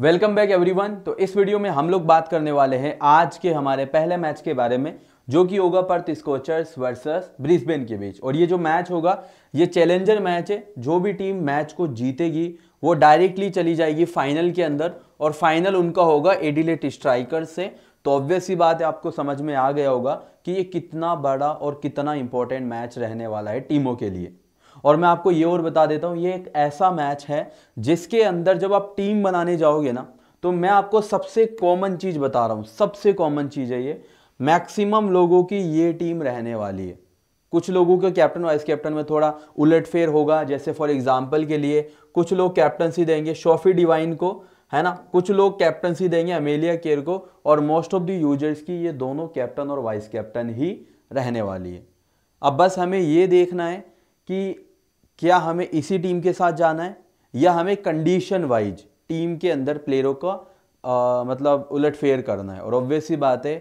welcome back everyone तो इस video में हम लोग बात करने वाले हैं आज के हमारे पहले मैच के बारे में जो कि होगा पर्थ स्कोचर्स वर्सेस ब्रिस्बेन के बीच और ये जो मैच होगा ये चैलेंजर मैच है जो भी टीम मैच को जीतेगी वो डायरेक्टली चली जाएगी फाइनल के अंदर और फाइनल उनका होगा एडिलेट स्ट्राइकर से तो ऑब्वियस ही बात है आपको समझ में आ गया होगा कि ये कितना बड़ा और कितना इंपॉर्टेंट मैच रहने वाला है टीमों के लिए और मैं आपको ये और बता देता हूँ ये एक ऐसा मैच है जिसके अंदर जब आप टीम बनाने जाओगे ना तो मैं आपको सबसे कॉमन चीज़ बता रहा हूँ सबसे कॉमन चीज़ है ये मैक्सिमम लोगों की ये टीम रहने वाली है कुछ लोगों के कैप्टन वाइस कैप्टन में थोड़ा उलटफेर होगा जैसे फॉर एग्जाम्पल के लिए कुछ लोग कैप्टनसी देंगे शॉफी डिवाइन को है ना कुछ लोग कैप्टनसी देंगे अमेलिया केयर को और मोस्ट ऑफ द यूजर्स की ये दोनों कैप्टन और वाइस कैप्टन ही रहने वाली है अब बस हमें ये देखना है कि क्या हमें इसी टीम के साथ जाना है या हमें कंडीशन वाइज टीम के अंदर प्लेयरों का आ, मतलब उलट फेर करना है और ऑब्वियस ही बात है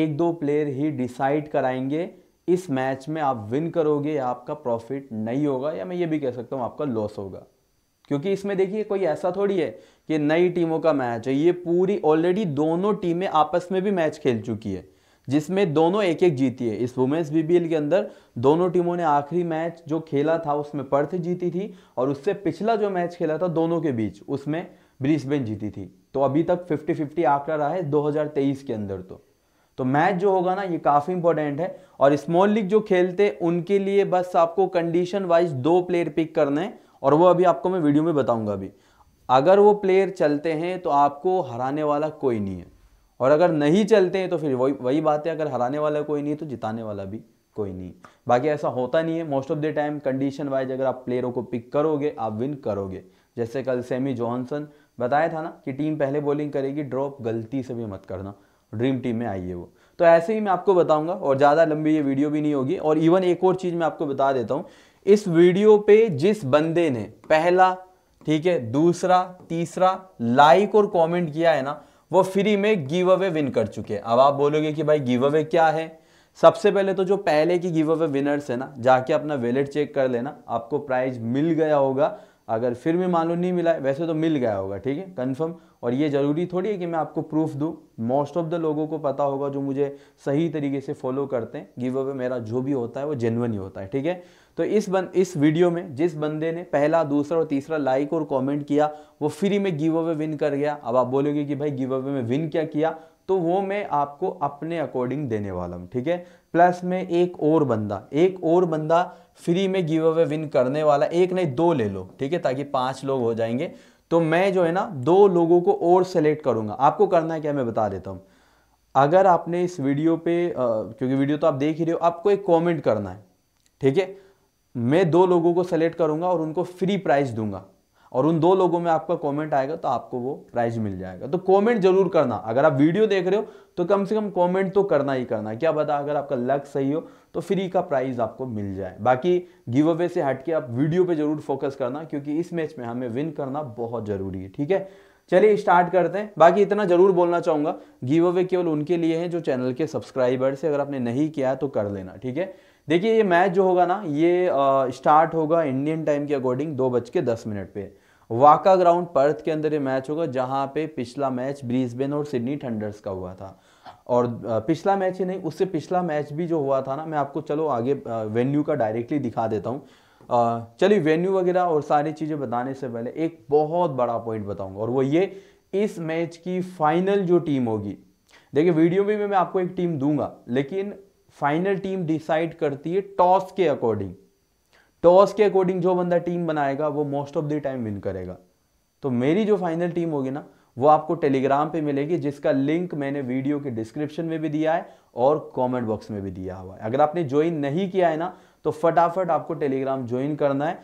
एक दो प्लेयर ही डिसाइड कराएंगे इस मैच में आप विन करोगे या आपका प्रॉफिट नहीं होगा या मैं ये भी कह सकता हूँ आपका लॉस होगा क्योंकि इसमें देखिए कोई ऐसा थोड़ी है कि नई टीमों का मैच है ये पूरी ऑलरेडी दोनों टीमें आपस में भी मैच खेल चुकी है जिसमें दोनों एक एक जीती है इस वुमेन्स बीबीएल के अंदर दोनों टीमों ने आखिरी मैच जो खेला था उसमें पर्थ जीती थी और उससे पिछला जो मैच खेला था दोनों के बीच उसमें ब्रिस्बेन जीती थी तो अभी तक 50-50 आंकड़ा रहा है 2023 के अंदर तो तो मैच जो होगा ना ये काफ़ी इंपॉर्टेंट है और स्मॉल लीग जो खेलते उनके लिए बस आपको कंडीशन वाइज दो प्लेयर पिक करने हैं और वो अभी आपको मैं वीडियो में बताऊंगा अभी अगर वो प्लेयर चलते हैं तो आपको हराने वाला कोई नहीं है और अगर नहीं चलते हैं तो फिर वही वही बात है अगर हराने वाला कोई नहीं तो जिताने वाला भी कोई नहीं बाकी ऐसा होता नहीं है most of the time condition wise अगर आप प्लेयरों को पिक करोगे आप विन करोगे जैसे कल सेमी जॉनसन बताया था ना कि टीम पहले बॉलिंग करेगी ड्रॉप गलती से भी मत करना ड्रीम टीम में आइए वो तो ऐसे ही मैं आपको बताऊंगा और ज़्यादा लंबी ये वीडियो भी नहीं होगी और इवन एक और चीज़ मैं आपको बता देता हूँ इस वीडियो पे जिस बंदे ने पहला ठीक है दूसरा तीसरा लाइक और कमेंट किया है ना वो फ्री में गिव अवे विन कर चुके हैं अब आप बोलोगे कि भाई गिव अवे क्या है सबसे पहले तो जो पहले की गिव अवे विनर्स है ना जाके अपना वैलेट चेक कर लेना आपको प्राइज मिल गया होगा अगर फिर भी मान लो नहीं मिला है वैसे तो मिल गया होगा ठीक है कंफर्म और ये ज़रूरी थोड़ी है कि मैं आपको प्रूफ दूँ मोस्ट ऑफ द लोगों को पता होगा जो मुझे सही तरीके से फॉलो करते हैं गिव अवे मेरा जो भी होता है वो जेनवन ही होता है ठीक है तो इस बन इस वीडियो में जिस बंदे ने पहला दूसरा और तीसरा लाइक और कमेंट किया वो फ्री में गिव अवे विन कर गया अब आप बोलोगे कि भाई गिव अवे में विन क्या किया तो वो मैं आपको अपने अकॉर्डिंग देने वाला हूँ ठीक है प्लस में एक और बंदा एक और बंदा फ्री में गिव अवे विन करने वाला एक नहीं दो ले लो ठीक है ताकि पांच लोग हो जाएंगे तो मैं जो है ना दो लोगों को और सेलेक्ट करूँगा आपको करना है क्या मैं बता देता हूँ अगर आपने इस वीडियो पे क्योंकि वीडियो तो आप देख ही रहे हो आपको एक कॉमेंट करना है ठीक है मैं दो लोगों को सेलेक्ट करूंगा और उनको फ्री प्राइज दूंगा और उन दो लोगों में आपका कमेंट आएगा तो आपको वो प्राइज मिल जाएगा तो कमेंट जरूर करना अगर आप वीडियो देख रहे हो तो कम से कम कमेंट तो करना ही करना क्या पता अगर आपका लक सही हो तो फ्री का प्राइज आपको मिल जाए बाकी गिव अवे से हट के आप वीडियो पे जरूर फोकस करना क्योंकि इस मैच में हमें विन करना बहुत जरूरी है ठीक है चलिए स्टार्ट करते हैं बाकी इतना जरूर बोलना चाहूँगा गिव अवे केवल उनके लिए है जो चैनल के सब्सक्राइबर्स है अगर आपने नहीं किया तो कर लेना ठीक है देखिए ये मैच जो होगा ना ये आ, स्टार्ट होगा इंडियन टाइम के अकॉर्डिंग दो बज के दस मिनट पे वाका ग्राउंड पर्थ के अंदर ये मैच होगा जहाँ पे पिछला मैच ब्रिस्बेन और सिडनी थंडर्स का हुआ था और पिछला मैच ही नहीं उससे पिछला मैच भी जो हुआ था ना मैं आपको चलो आगे वेन्यू का डायरेक्टली दिखा देता हूँ चलिए वेन्यू वगैरह और सारी चीज़ें बताने से पहले एक बहुत बड़ा पॉइंट बताऊँगा और वो ये इस मैच की फाइनल जो टीम होगी देखिए वीडियो में भी मैं आपको एक टीम दूंगा लेकिन फाइनल टीम डिसाइड करती है टॉस के अकॉर्डिंग टॉस के अकॉर्डिंग जो बंदा टीम बनाएगा वो most of the time win करेगा तो मेरी जो फाइनल टीम होगी ना वो आपको टेलीग्राम पे मिलेगी जिसका लिंक मैंने वीडियो के डिस्क्रिप्शन में भी दिया है और कमेंट बॉक्स में भी दिया हुआ है अगर आपने ज्वाइन नहीं किया है ना तो फटाफट आपको टेलीग्राम ज्वाइन करना है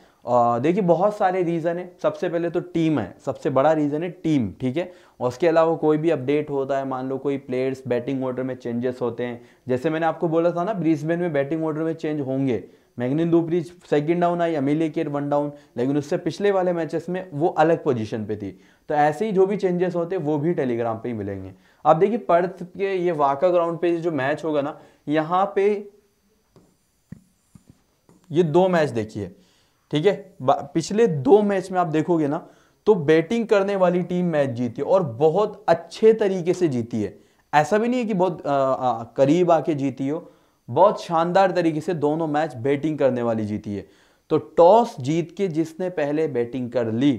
देखिए बहुत सारे रीज़न है सबसे पहले तो टीम है सबसे बड़ा रीज़न है टीम ठीक है और उसके अलावा कोई भी अपडेट होता है मान लो कोई प्लेयर्स बैटिंग ऑर्डर में चेंजेस होते हैं जैसे मैंने आपको बोला था ना ब्रिस्बेन में बैटिंग ऑर्डर में चेंज होंगे मैगनिन दूपरीज सेकंड डाउन आई अमीले के वन डाउन लेकिन उससे पिछले वाले मैचेस में वो अलग पोजिशन पे थी तो ऐसे ही जो भी चेंजेस होते वो भी टेलीग्राम पर ही मिलेंगे आप देखिए पर्थ के ये वाका ग्राउंड पे जो मैच होगा ना यहाँ पे ये दो मैच देखिए ठीक है पिछले दो मैच में आप देखोगे ना तो बैटिंग करने वाली टीम मैच जीती और बहुत अच्छे तरीके से जीती है ऐसा भी नहीं है कि बहुत आ, आ, करीब आके जीती हो बहुत शानदार तरीके से दोनों मैच बैटिंग करने वाली जीती है तो टॉस जीत के जिसने पहले बैटिंग कर ली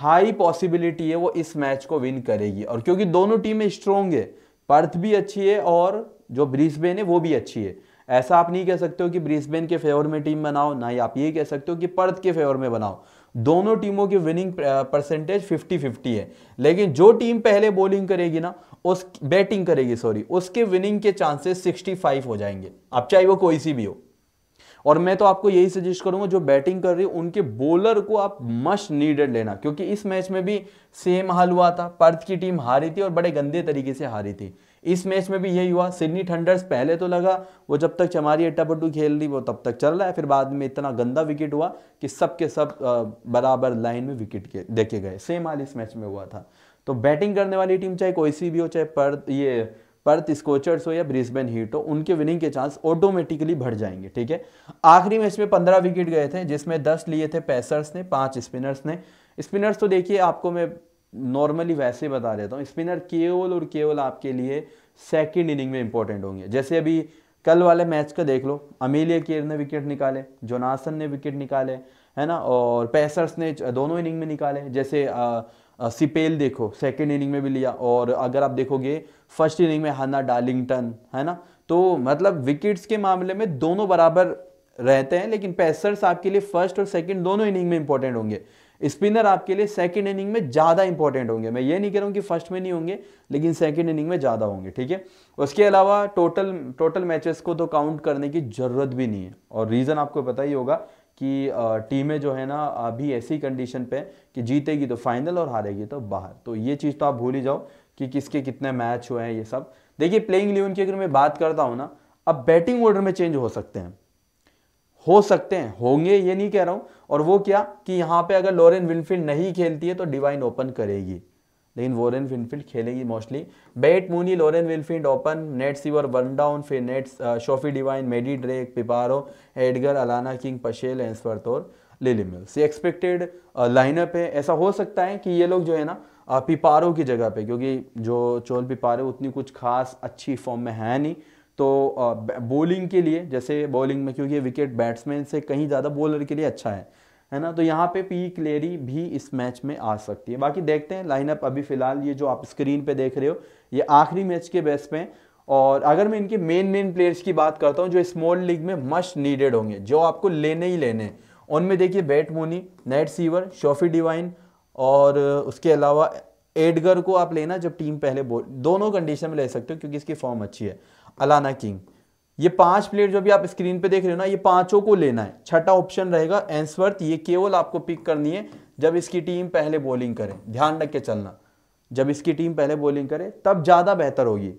हाई पॉसिबिलिटी है वो इस मैच को विन करेगी और क्योंकि दोनों टीमें स्ट्रोंग है पर्थ भी अच्छी है और जो ब्रिस्बेन है वो भी अच्छी है ऐसा आप नहीं कह सकते हो कि ब्रिस्बेन के फेवर में टीम बनाओ ना ही आप ये कह सकते हो कि पर्थ के फेवर में बनाओ दोनों टीमों की विनिंग परसेंटेज 50 50 है लेकिन जो टीम पहले बॉलिंग करेगी ना उस बैटिंग करेगी सॉरी उसके विनिंग के चांसेस 65 हो जाएंगे अब चाहे वो कोई सी भी हो और मैं तो आपको यही सजेस्ट करूंगा जो बैटिंग कर रही है उनके बॉलर को आप मस्ट नीडेड लेना क्योंकि इस मैच में भी सेम हाल हुआ था पर्थ की टीम हारी थी और बड़े गंदे तरीके से हारी थी इस मैच में भी यही हुआ सिडनी थंडर्स पहले तो लगा वो जब तक चमारी अट्टापट्टू खेल रही वो तब तक चल रहा है फिर बाद में इतना गंदा विकेट हुआ कि सब के सब बराबर लाइन में विकेट के देखे गए सेम हाल इस मैच में हुआ था तो बैटिंग करने वाली टीम चाहे कोई सी भी हो चाहे पर ये पर्थ स्कोचर्स हो या ब्रिस्बेन हीट हो उनके विनिंग के चांस ऑटोमेटिकली बढ़ जाएंगे ठीक है आखिरी मैच में पंद्रह विकेट गए थे जिसमें दस लिए थे पैसर्स ने पाँच स्पिनर्स ने स्पिनर्स तो देखिए आपको मैं नॉर्मली वैसे बता देता हूँ स्पिनर केवल और केवल आपके लिए सेकेंड इनिंग में इंपॉर्टेंट होंगे जैसे अभी कल वाले मैच का देख लो अमेलिया केर ने विकेट निकाले जोनासन ने विकेट निकाले है ना और पैसर्स ने दोनों इनिंग में निकाले जैसे आ, आ, सिपेल देखो सेकेंड इनिंग में भी लिया और अगर आप देखोगे फर्स्ट इनिंग में हना डार्लिंगटन है ना तो मतलब विकेट्स के मामले में दोनों बराबर रहते हैं लेकिन पैसर्स आपके लिए फर्स्ट और सेकेंड दोनों इनिंग में इंपॉर्टेंट होंगे स्पिनर आपके लिए सेकेंड इनिंग में ज़्यादा इंपॉर्टेंट होंगे मैं ये नहीं कह रहा हूँ कि फर्स्ट में नहीं होंगे लेकिन सेकेंड इनिंग में ज़्यादा होंगे ठीक है उसके अलावा टोटल टोटल मैचेस को तो काउंट करने की ज़रूरत भी नहीं है और रीज़न आपको पता ही होगा कि टीमें जो है ना अभी ऐसी कंडीशन पे कि जीतेगी तो फाइनल और हारेगी तो बाहर तो ये चीज़ तो आप भूल ही जाओ कि किसके कितने मैच हुए हैं ये सब देखिए प्लेइंग इलेवन की अगर मैं बात करता हूँ ना अब बैटिंग ऑर्डर में चेंज हो सकते हैं हो सकते हैं होंगे ये नहीं कह रहा हूं और वो क्या कि यहाँ पे अगर लॉरेन विनफील्ड नहीं खेलती है तो डिवाइन ओपन करेगी लेकिन वॉरेन विनफील्ड खेलेगी mostly Beth Mooney Lauren Winfield open Nat Sciver one down फिर Nat's Sophie Devine Maddy Drake Piparo Edgar Alana King Pashel Ainsworth और लिली मिल्स ये एक्सपेक्टेड लाइनअप है ऐसा हो सकता है कि ये लोग जो है ना पिपारो की जगह पे क्योंकि जो चोल पिपारो उतनी कुछ खास अच्छी फॉर्म में है नहीं तो बॉलिंग के लिए जैसे बॉलिंग में क्योंकि विकेट बैट्समैन से कहीं ज़्यादा बॉलर के लिए अच्छा है है ना तो यहाँ पे पी क्लेरी भी इस मैच में आ सकती है बाकी देखते हैं लाइनअप अभी फ़िलहाल ये जो आप स्क्रीन पे देख रहे हो ये आखिरी मैच के बेस पे और अगर मैं इनके मेन मेन प्लेयर्स की बात करता हूँ जो स्मॉल लीग में मस्ट नीडेड होंगे जो आपको लेने ही लेने हैं उनमें देखिए Beth Mooney Nat Sciver Sophie Devine और उसके अलावा एडगर को आप लेना जब टीम पहले बोल दोनों कंडीशन में ले सकते हो क्योंकि इसकी फॉर्म अच्छी है अलाना किंग ये पांच प्लेयर जो भी आप स्क्रीन पे देख रहे हो ना ये पांचों को लेना है छठा ऑप्शन रहेगा एंसवर्थ ये केवल आपको पिक करनी है जब इसकी टीम पहले बॉलिंग करे ध्यान रख के चलना जब इसकी टीम पहले बॉलिंग करे तब ज़्यादा बेहतर होगी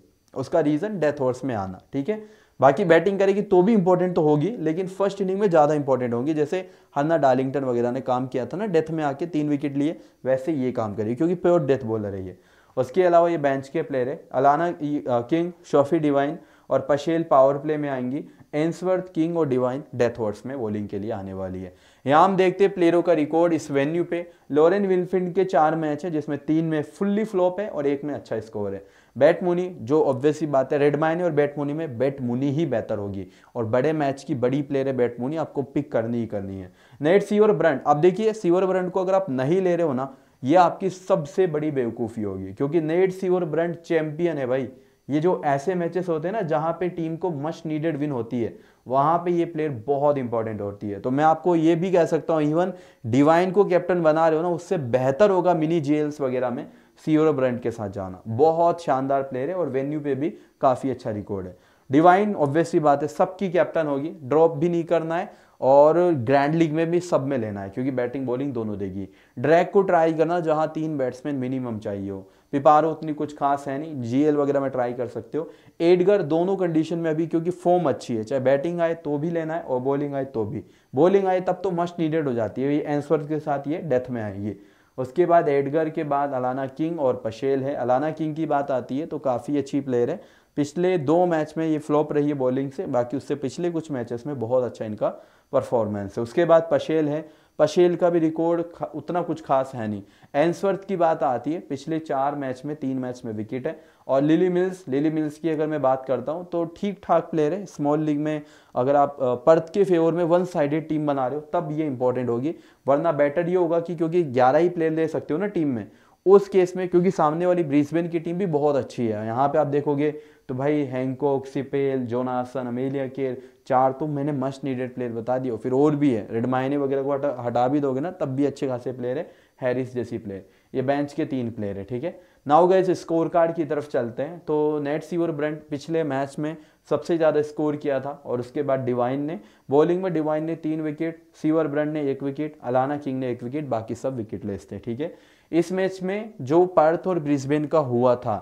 उसका रीज़न डेथ हॉर्स में आना ठीक है बाकी बैटिंग करेगी तो भी इंपॉर्टेंट तो होगी लेकिन फर्स्ट इनिंग में ज़्यादा इंपॉर्टेंट होंगी जैसे हन्ना डार्लिंगटन वगैरह ने काम किया था ना डेथ में आके तीन विकेट लिए वैसे ये काम करेगी क्योंकि प्योर डेथ बॉलर है ये उसके अलावा ये बेंच के प्लेयर है अलाना किंग शॉफी डिवाइन और पशेल पावर प्ले में आएंगी एंसवर्थ किंग और डिवाइन डेथ वर्ड्स में बॉलिंग के लिए आने वाली है यहाँ हम देखते हैं प्लेयरों का रिकॉर्ड इस वेन्यू पे लॉरेन विल्फिंड के चार मैच है जिसमें तीन में फुल्ली फ्लॉप है और एक में अच्छा स्कोर है बैट मुनी जो ऑब्वियसली बात है रेड मायने और बैट मुनी में बैट मुनी ही बेहतर होगी और बड़े मैच की बड़ी प्लेयर है बैट मुनी आपको पिक करनी ही करनी है नेट सीवर ब्रांड अब देखिए सीवर ब्रांड को अगर आप नहीं ले रहे हो ना ये आपकी सबसे बड़ी बेवकूफ़ी होगी क्योंकि नेट सीवर ब्रांड चैंपियन है भाई ये जो ऐसे मैचेस होते हैं ना जहाँ पे टीम को मस्ट नीडेड विन होती है वहाँ पे ये प्लेयर बहुत इंपॉर्टेंट होती है तो मैं आपको ये भी कह सकता हूँ इवन डिवाइन को कैप्टन बना रहे हो ना उससे बेहतर होगा मिनी जेल्स वगैरह में सियोरा ब्रांड के साथ जाना बहुत शानदार प्लेयर है और वेन्यू पे भी काफ़ी अच्छा रिकॉर्ड है डिवाइन ऑब्वियसली बात है सबकी कैप्टन होगी ड्रॉप भी नहीं करना है और ग्रैंड लीग में भी सब में लेना है क्योंकि बैटिंग बॉलिंग दोनों देगी ड्रैग को ट्राई करना जहां तीन बैट्समैन मिनिमम चाहिए हो पिपारो उतनी कुछ खास है नहीं जीएल वगैरह में ट्राई कर सकते हो एडगर दोनों कंडीशन में अभी क्योंकि फॉर्म अच्छी है चाहे बैटिंग आए तो भी लेना है और बॉलिंग आए तो भी बॉलिंग आए तब तो मस्ट नीडेड हो जाती है ये एंसवर्थ के साथ ये डेथ में आएगी उसके बाद एडगर के बाद अलाना किंग और पशेल है अलाना किंग की बात आती है तो काफ़ी अच्छी प्लेयर है पिछले दो मैच में ये फ्लॉप रही है बॉलिंग से बाकी उससे पिछले कुछ मैचेस में बहुत अच्छा इनका परफॉर्मेंस है उसके बाद पशेल है पशेल का भी रिकॉर्ड उतना कुछ खास है नहीं एंसवर्थ की बात आती है पिछले चार मैच में तीन मैच में विकेट है और लिली मिल्स लिली मिल्स की अगर मैं बात करता हूँ तो ठीक ठाक प्लेयर है स्मॉल लीग में अगर आप पर्थ के फेवर में वन साइडेड टीम बना रहे हो तब ये इंपॉर्टेंट होगी वरना बेटर ये होगा कि क्योंकि ग्यारह ही प्लेयर ले सकते हो ना टीम में उस केस में क्योंकि सामने वाली ब्रिस्बेन की टीम भी बहुत अच्छी है यहाँ पे आप देखोगे तो भाई हैंकॉक सिपेल जोनासन अमेलिया केर चार तो मैंने मस्ट नीडेड प्लेयर बता दिए फिर और भी है रेडमाइने वगैरह को हटा भी दोगे ना तब भी अच्छे खासे प्लेयर है हैरिस जैसी प्लेयर ये बेंच के तीन प्लेयर है ठीक है नाउ गए स्कोर कार्ड की तरफ चलते हैं तो नेट सी ब्रेंट पिछले मैच में सबसे ज़्यादा स्कोर किया था और उसके बाद डिवाइन ने बॉलिंग में डिवाइन ने तीन विकेट सीवर ब्रेंट ने एक विकेट अलाना किंग ने एक विकेट बाकी सब विकेट लेस थे ठीक है इस मैच में जो पर्थ और ब्रिस्बेन का हुआ था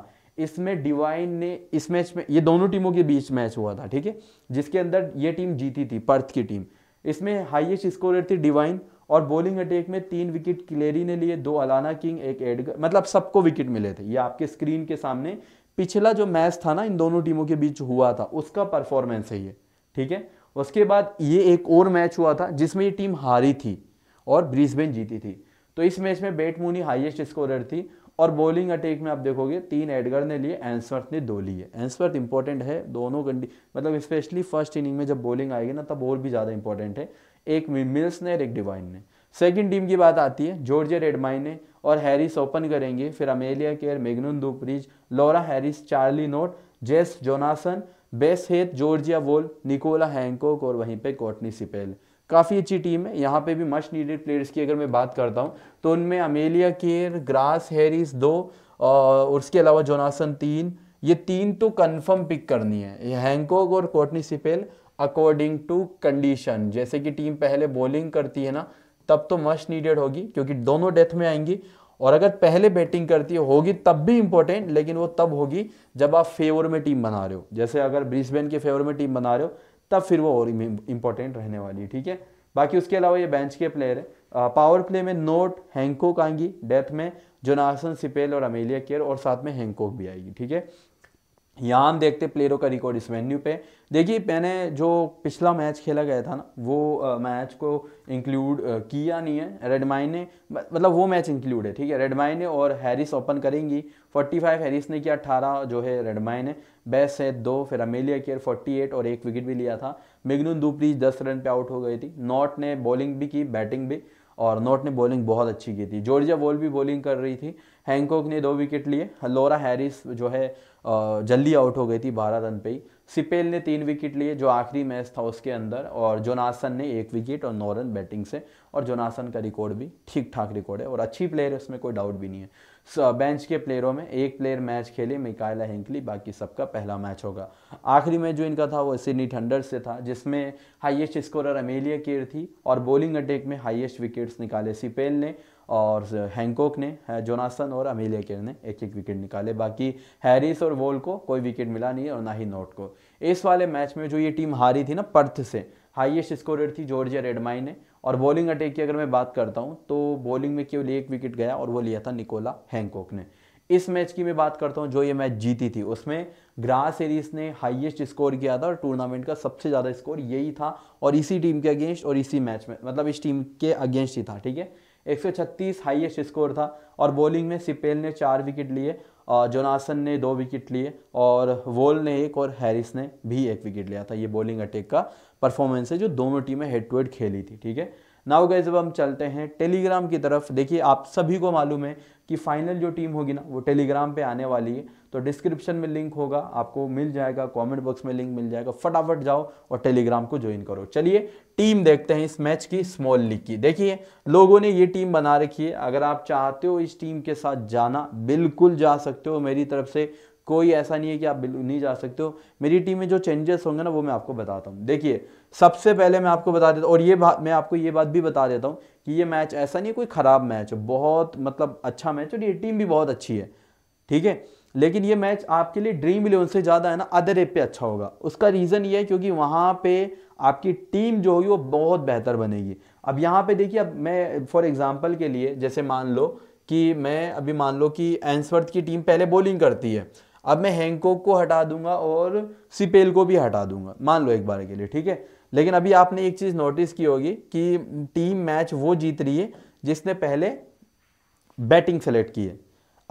इसमें डिवाइन ने इस मैच में ये दोनों टीमों के बीच मैच हुआ था ठीक है जिसके अंदर ये टीम जीती थी पर्थ की टीम इसमें हाइएस्ट स्कोरर थी डिवाइन और बॉलिंग अटैक में तीन विकेट क्लेरी ने लिए दो अलाना किंग एक एडगर मतलब सबको विकेट मिले थे ये आपके स्क्रीन के सामने पिछला जो मैच था ना इन दोनों टीमों के बीच हुआ था उसका परफॉर्मेंस है ये ठीक है उसके बाद ये एक और मैच हुआ था जिसमें ये टीम हारी थी और ब्रिस्बेन जीती थी तो इस मैच में बेट मूनी हाइएस्ट स्कोरर थी और बॉलिंग अटैक में आप देखोगे तीन एडगर ने लिए एंसवर्थ ने दो लिए एंसवर्थ इंपॉर्टेंट है दोनों कंडी मतलब स्पेशली फर्स्ट इनिंग में जब बॉलिंग आएगी ना तब और भी ज़्यादा इंपॉर्टेंट है एक मिल्स ने और एक डिवाइन ने सेकंड टीम की बात आती है जॉर्जिया रेडमाइन ने और हैरिस ओपन करेंगे फिर Amelia Kerr Mignon du Preez Laura Harris Charlie Knott Jess Jonassen Bess Heath Georgia Voll Nicola Hancock और वहीं पे कोटनी सिपेल काफ़ी अच्छी टीम है यहाँ पे भी मस्ट नीडेड प्लेयर्स की अगर मैं बात करता हूँ तो उनमें अमेलिया केयर ग्रास हैरिस दो और उसके अलावा जोनासन तीन ये तीन तो कंफर्म पिक करनी है हैंकोक और Courtney Sippel according to condition जैसे कि टीम पहले बॉलिंग करती है ना तब तो मस्ट नीडेड होगी क्योंकि दोनों डेथ में आएंगी और अगर पहले बैटिंग करती होगी तब भी इंपॉर्टेंट लेकिन वो तब होगी जब आप फेवर में टीम बना रहे हो जैसे अगर ब्रिस्बेन के फेवर में टीम बना रहे हो तब फिर वो और इंपॉर्टेंट रहने वाली है ठीक है बाकी उसके अलावा ये बेंच के प्लेयर है आ, पावर प्ले में नोट हैंकोक आएंगी डेथ में जोनासन सिपेल और अमेलिया केयर और साथ में हैंकोक भी आएगी ठीक है यहाँ हम देखते प्लेयरों का रिकॉर्ड इस वेन्यू पे देखिए मैंने जो पिछला मैच खेला गया था ना वो मैच को इंक्लूड किया नहीं है रेडमाइन ने मतलब वो मैच इंक्लूड है ठीक है रेडमाइन ने और हैरिस ओपन करेंगी 45 हैरिस ने किया 18 जो है रेडमाइन ने बेस्ट है दो फिर अमेलिया केयर 48 और एक विकेट भी लिया था मिगनुन दुप्रीज दस रन पर आउट हो गई थी नॉट ने बॉलिंग भी की बैटिंग भी और नॉट ने बॉलिंग बहुत अच्छी की थी जॉर्जिया वॉल भी बॉलिंग कर रही थी हैंकॉक ने दो विकेट लिए लोरा हैरिस जो है जल्दी आउट हो गई थी बारह रन पे ही सिपेल ने तीन विकेट लिए जो आखिरी मैच था उसके अंदर और जोनासन ने एक विकेट और नौ रन बैटिंग से और जोनासन का रिकॉर्ड भी ठीक ठाक रिकॉर्ड है और अच्छी प्लेयर है उसमें कोई डाउट भी नहीं है बेंच के प्लेयरों में एक प्लेयर मैच खेले मिकायला हेंकली बाकी सबका पहला मैच होगा आखिरी मैच जो इनका था वो सिडनी थंडर से था जिसमें हाईएस्ट स्कोरर अमेलिया केर थी और बॉलिंग अटैक में हाईएस्ट विकेट्स निकाले सिपेल ने और हैंकॉक ने जोनासन और अमीलिया केर ने एक एक विकेट निकाले बाकी हैरिस और वोल को कोई विकेट मिला नहीं और ना ही नोट को इस वाले मैच में जो ये टीम हारी थी ना पर्थ से हाईएस्ट स्कोरर थी जॉर्जिया रेडमाई ने और बॉलिंग अटैक की अगर मैं बात करता हूँ तो बॉलिंग में केवल एक विकेट गया और वो लिया था निकोला हैंकॉक ने इस मैच की मैं बात करता हूँ जो ये मैच जीती थी उसमें ग्रास सीरीज ने हाईएस्ट स्कोर किया था और टूर्नामेंट का सबसे ज़्यादा स्कोर यही था और इसी टीम के अगेंस्ट और इसी मैच में मतलब इस टीम के अगेंस्ट ही था ठीक है 136 हाईएस्ट स्कोर था और बॉलिंग में सिपेल ने चार विकेट लिए जोनासन ने दो विकेट लिए और वोल ने एक और हैरिस ने भी एक विकेट लिया था ये बॉलिंग अटैक का परफॉर्मेंस है जो दोनों टीमें हेड टू हेड खेली थी ठीक है नाउ गए जब हम चलते हैं टेलीग्राम की तरफ देखिए आप सभी को मालूम है कि फाइनल जो टीम होगी ना वो टेलीग्राम पे आने वाली है तो डिस्क्रिप्शन में लिंक होगा आपको मिल जाएगा कमेंट बॉक्स में लिंक मिल जाएगा फटाफट जाओ और टेलीग्राम को ज्वाइन करो चलिए टीम देखते हैं इस मैच की स्मॉल लीग की देखिए लोगों ने ये टीम बना रखी है अगर आप चाहते हो इस टीम के साथ जाना बिल्कुल जा सकते हो मेरी तरफ से कोई ऐसा नहीं है कि आप बिल्कुल नहीं जा सकते हो मेरी टीम में जो चेंजेस होंगे ना वो मैं आपको बताता हूँ देखिए सबसे पहले मैं आपको बता देता हूँ और ये बात मैं आपको ये बात भी बता देता हूँ कि ये मैच ऐसा नहीं है कोई ख़राब मैच है बहुत मतलब अच्छा मैच और ये टीम भी बहुत अच्छी है ठीक है लेकिन ये मैच आपके लिए ड्रीम इलेवन से ज़्यादा है ना अदर एप पे अच्छा होगा उसका रीज़न ये है क्योंकि वहाँ पे आपकी टीम जो होगी वो बहुत बेहतर बनेगी अब यहाँ पे देखिए अब मैं फॉर एग्ज़ाम्पल के लिए जैसे मान लो कि मैं अभी मान लो कि एंसवर्थ की टीम पहले बॉलिंग करती है अब मैं हैंकॉक को हटा दूंगा और सिपेल को भी हटा दूंगा मान लो एक बार के लिए ठीक है लेकिन अभी आपने एक चीज़ नोटिस की होगी कि टीम मैच वो जीत रही है जिसने पहले बैटिंग सेलेक्ट की है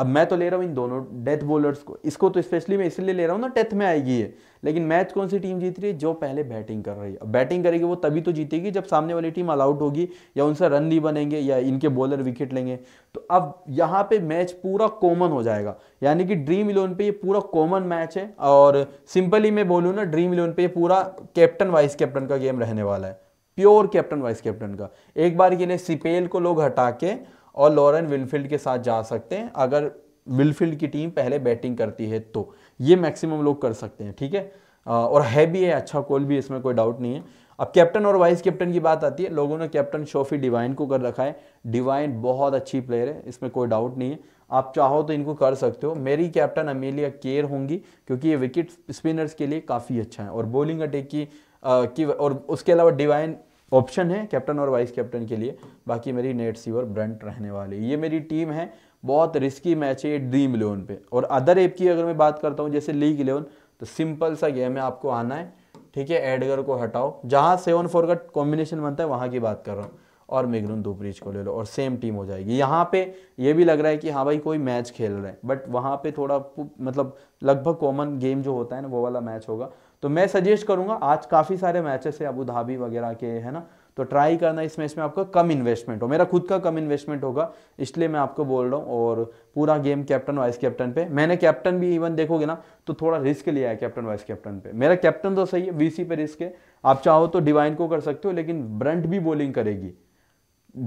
अब मैं तो ले रहा हूँ इन दोनों डेथ बॉलर्स को इसको तो स्पेशली मैं इसलिए ले रहा हूँ ना डेथ में आएगी ये लेकिन मैच कौन सी टीम जीत रही है जो पहले बैटिंग कर रही है अब बैटिंग करेगी वो तभी तो जीतेगी जब सामने वाली टीम अलाउट आउट होगी या उनसे रन नहीं बनेंगे या इनके बॉलर विकेट लेंगे तो अब यहाँ पर मैच पूरा कॉमन हो जाएगा यानी कि ड्रीम इलेवन पर ये पूरा कॉमन मैच है और सिंपली मैं बोलूँ ना ड्रीम इलेवन पर ये पूरा कैप्टन वाइस कैप्टन का गेम रहने वाला है प्योर कैप्टन वाइस कैप्टन का एक बार के सिपेल को लोग हटा के और लॉरेन विलफील्ड के साथ जा सकते हैं अगर विलफील्ड की टीम पहले बैटिंग करती है तो ये मैक्सिमम लोग कर सकते हैं ठीक है और है भी है अच्छा कोल भी इसमें कोई डाउट नहीं है अब कैप्टन और वाइस कैप्टन की बात आती है लोगों ने कैप्टन शोफी डिवाइन को कर रखा है डिवाइन बहुत अच्छी प्लेयर है इसमें कोई डाउट नहीं है आप चाहो तो इनको कर सकते हो मेरी कैप्टन अमेलिया केयर होंगी क्योंकि ये विकेट स्पिनर्स के लिए काफ़ी अच्छा है और बॉलिंग अटैक की, की और उसके अलावा डिवाइन ऑप्शन है कैप्टन और वाइस कैप्टन के लिए बाकी मेरी नेट सीवर ब्रंट रहने वाली ये मेरी टीम है बहुत रिस्की मैच है ये ड्रीम इलेवन पे और अदर ऐप की अगर मैं बात करता हूँ जैसे लीग इलेवन तो सिंपल सा गेम है आपको आना है ठीक है एडगर को हटाओ जहाँ सेवन फोर का कॉम्बिनेशन बनता है वहाँ की बात कर रहा हूँ और दो ब्रिज को ले लो और सेम टीम हो जाएगी यहाँ पे ये भी लग रहा है कि हाँ भाई कोई मैच खेल रहे हैं बट वहाँ पे थोड़ा मतलब लगभग कॉमन गेम जो होता है ना वो वाला मैच होगा तो मैं सजेस्ट करूंगा आज काफ़ी सारे मैचेस है अबू धाबी वगैरह के है ना तो ट्राई करना इस मैच में आपका कम इन्वेस्टमेंट हो मेरा खुद का कम इन्वेस्टमेंट होगा इसलिए मैं आपको बोल रहा हूँ और पूरा गेम कैप्टन वाइस कैप्टन पे मैंने कैप्टन भी इवन देखोगे ना तो थोड़ा रिस्क लिया है कैप्टन वाइस कैप्टन पे मेरा कैप्टन तो सही है वीसी पे रिस्क है आप चाहो तो डिवाइन को कर सकते हो लेकिन ब्रंट भी बॉलिंग करेगी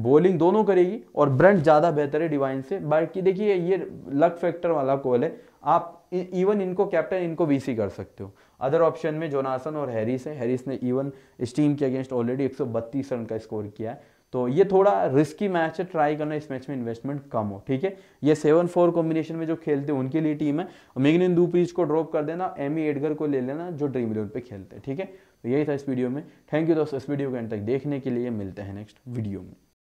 बॉलिंग दोनों करेगी और ब्रंट ज़्यादा बेहतर है डिवाइन से बाकी देखिए ये लक फैक्टर वाला कॉल है आप इवन इनको कैप्टन इनको वीसी कर सकते हो अदर ऑप्शन में जोनासन और हैरिस है हैरिस ने इवन इस टीम के अगेंस्ट ऑलरेडी 132 रन का स्कोर किया है तो ये थोड़ा रिस्की मैच है ट्राई करना इस मैच में इन्वेस्टमेंट कम हो ठीक है ये सेवन फोर कॉम्बिनेशन में जो खेलते हैं उनके लिए टीम है इन दूपरीज को ड्रॉप कर देना एम ई एडगर को ले लेना जो ड्रीम इलेवन पे खेलते हैं ठीक है तो यही था इस वीडियो में थैंक यू दोस्तों इस वीडियो के एंड तक देखने के लिए मिलते हैं नेक्स्ट वीडियो में